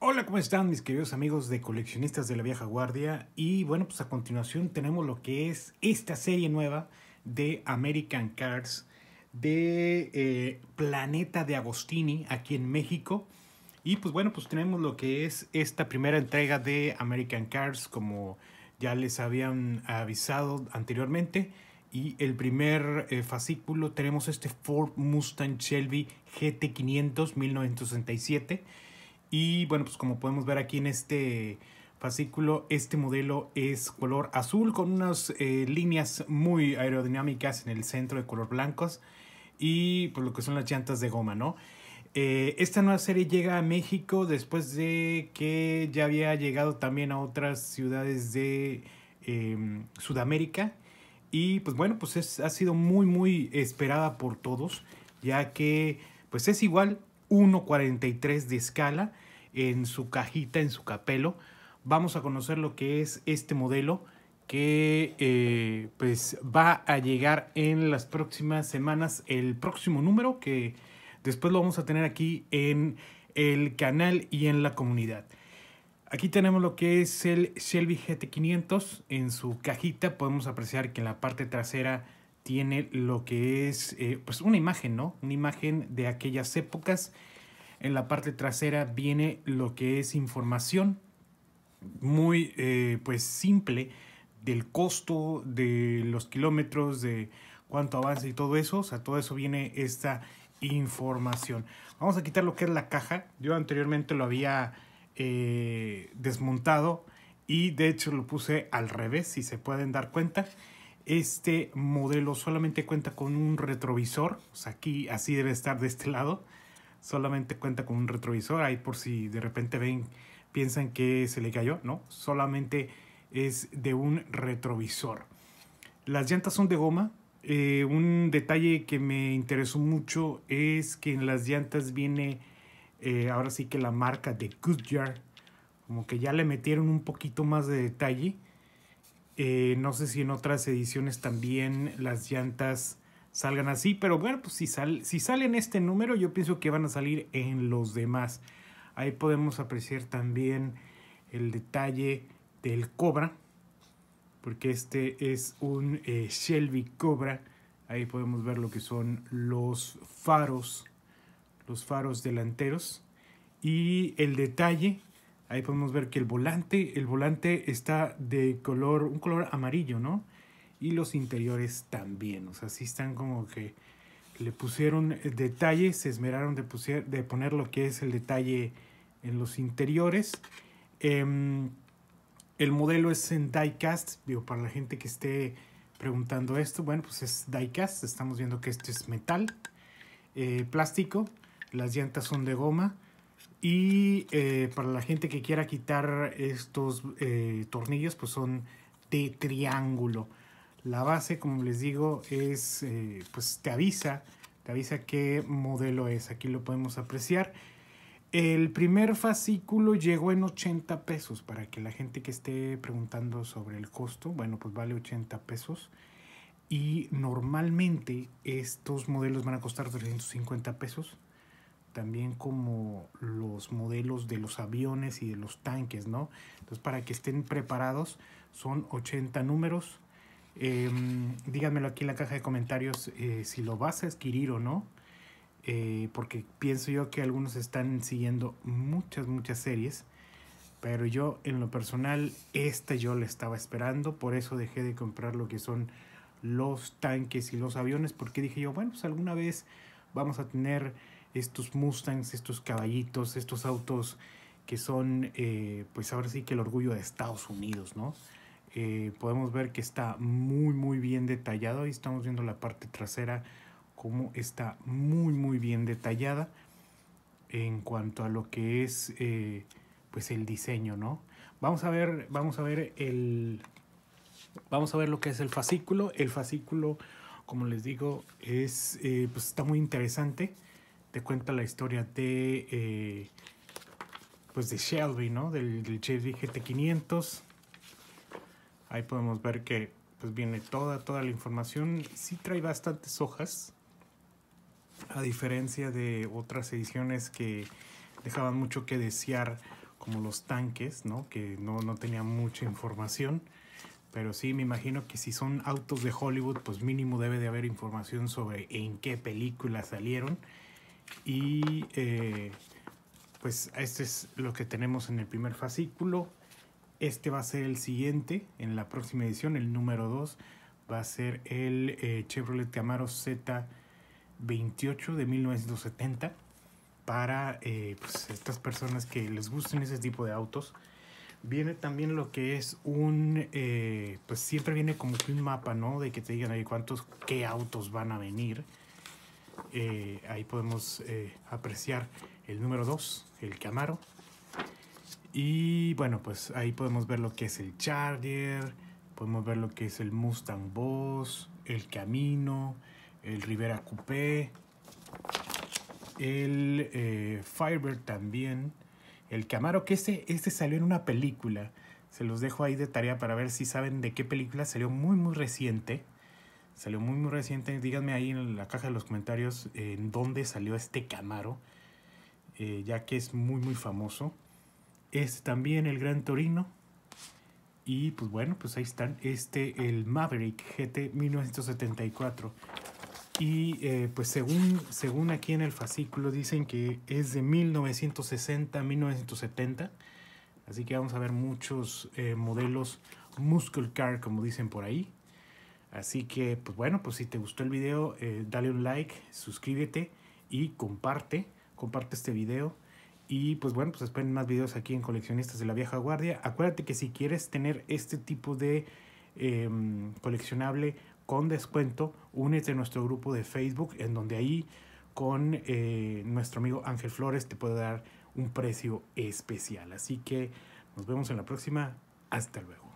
Hola, ¿cómo están mis queridos amigos de coleccionistas de la vieja guardia? Y bueno, pues a continuación tenemos lo que es esta serie nueva de American Cars de eh, Planeta de Agostini aquí en México. Y pues bueno, pues tenemos lo que es esta primera entrega de American Cars como ya les habían avisado anteriormente. Y el primer eh, fascículo tenemos este Ford Mustang Shelby GT500 1967 y bueno, pues como podemos ver aquí en este fascículo, este modelo es color azul con unas eh, líneas muy aerodinámicas en el centro de color blancos y por pues, lo que son las llantas de goma, ¿no? Eh, esta nueva serie llega a México después de que ya había llegado también a otras ciudades de em, Sudamérica. Y pues bueno, pues ha sido muy muy esperada por todos, ya que pues es igual 1.43 de escala en su cajita, en su capelo. Vamos a conocer lo que es este modelo que eh, pues va a llegar en las próximas semanas el próximo número que después lo vamos a tener aquí en el canal y en la comunidad. Aquí tenemos lo que es el Shelby GT500 en su cajita. Podemos apreciar que en la parte trasera tiene lo que es eh, pues una imagen, ¿no? Una imagen de aquellas épocas. En la parte trasera viene lo que es información muy eh, pues simple del costo, de los kilómetros, de cuánto avanza y todo eso. O sea, todo eso viene esta información. Vamos a quitar lo que es la caja. Yo anteriormente lo había eh, desmontado y de hecho lo puse al revés, si se pueden dar cuenta. Este modelo solamente cuenta con un retrovisor, o aquí así debe estar de este lado, solamente cuenta con un retrovisor, ahí por si de repente ven, piensan que se le cayó, no, solamente es de un retrovisor. Las llantas son de goma, eh, un detalle que me interesó mucho es que en las llantas viene eh, ahora sí que la marca de Goodyear, como que ya le metieron un poquito más de detalle eh, no sé si en otras ediciones también las llantas salgan así, pero bueno, pues si, sal, este número, yo pienso que van a salir en los demás. Ahí podemos apreciar también el detalle del Cobra, porque este es un eh, Shelby Cobra. Ahí podemos ver lo que son los faros, los faros delanteros. Y el detalle Ahí podemos ver que el volante, el volante está de color, un color amarillo, ¿no? Y los interiores también, o sea, sí están como que le pusieron detalles, se esmeraron de, de poner lo que es el detalle en los interiores. Em, el modelo es en diecast, digo, para la gente que esté preguntando esto, bueno, pues es diecast, estamos viendo que este es metal, eh, plástico, las llantas son de goma, y eh, para la gente que quiera quitar estos eh, tornillos, pues son de triángulo. La base, como les digo, es, eh, pues te avisa, te avisa qué modelo es. Aquí lo podemos apreciar. El primer fascículo llegó en 80 pesos. Para que la gente que esté preguntando sobre el costo, bueno, pues vale 80 pesos. Y normalmente estos modelos van a costar 350 pesos también como los modelos de los aviones y de los tanques, ¿no? Entonces, para que estén preparados, son 80 números. Em, díganmelo aquí en la caja de comentarios eh, si lo vas a adquirir o no, eh, porque pienso yo que algunos están siguiendo muchas, muchas series. Pero yo, en lo personal, esta yo la estaba esperando, por eso dejé de comprar lo que son los tanques y los aviones, porque dije yo, bueno, pues alguna vez vamos a tener estos Mustangs, estos caballitos, estos autos que son, eh, pues ahora sí que el orgullo de Estados Unidos, ¿no? Eh, podemos ver que está muy, muy bien detallado. y estamos viendo la parte trasera, como está muy, muy bien detallada en cuanto a lo que es, eh, pues el diseño, ¿no? Vamos a ver, vamos a ver el, vamos a ver lo que es el fascículo. El fascículo, como les digo, es, pues está muy interesante te cuenta la historia de, eh, pues de Shelby, ¿no? Del, del GT500. Ahí podemos ver que pues viene toda, toda la información. Sí trae bastantes hojas, a diferencia de otras ediciones que dejaban mucho que desear, como los tanques, ¿no? Que no, no mucha información. Pero sí, me imagino que si son autos de Hollywood, pues mínimo debe de haber información sobre en qué película salieron y eh, pues este es lo que tenemos en el primer fascículo. Este va a ser el siguiente, en la próxima edición, el número 2, va a ser el eh, Chevrolet Camaro Z28 de 1970 para eh, pues, estas personas que les gusten ese tipo de autos. Viene también lo que es un, pues siempre viene como un mapa, ¿no? De que te digan ahí cuántos, qué autos van a venir. Eh, ahí podemos eh, apreciar el número 2, el Camaro. Y bueno, pues ahí podemos ver lo que es el Charger, podemos ver lo que es el Mustang Boss, el Camino, el Rivera Coupé, el eh, Firebird también, el Camaro, que este, este salió en una película. Se los dejo ahí de tarea para ver si saben de qué película salió muy muy reciente. Salió muy, muy reciente. Díganme ahí en la caja de los comentarios eh, en dónde salió este Camaro, eh, ya que es muy, muy famoso. Es también el Gran Torino. Y pues bueno, pues ahí están. Este, el Maverick GT 1974. Y eh, pues según, según aquí en el fascículo dicen que es de 1960 1970. Así que vamos a ver muchos modelos muscle car, como dicen por ahí. Así que, pues bueno, pues si te gustó el video, eh, dale un like, suscríbete y comparte, comparte este video. Y pues bueno, pues esperen más videos aquí en Coleccionistas de la Vieja Guardia. Acuérdate que si quieres tener este tipo de em, coleccionable con descuento, únete a nuestro grupo de Facebook, en donde ahí con eh, nuestro amigo Ángel Flores te puede dar un precio especial. Así que nos vemos en la próxima. Hasta luego.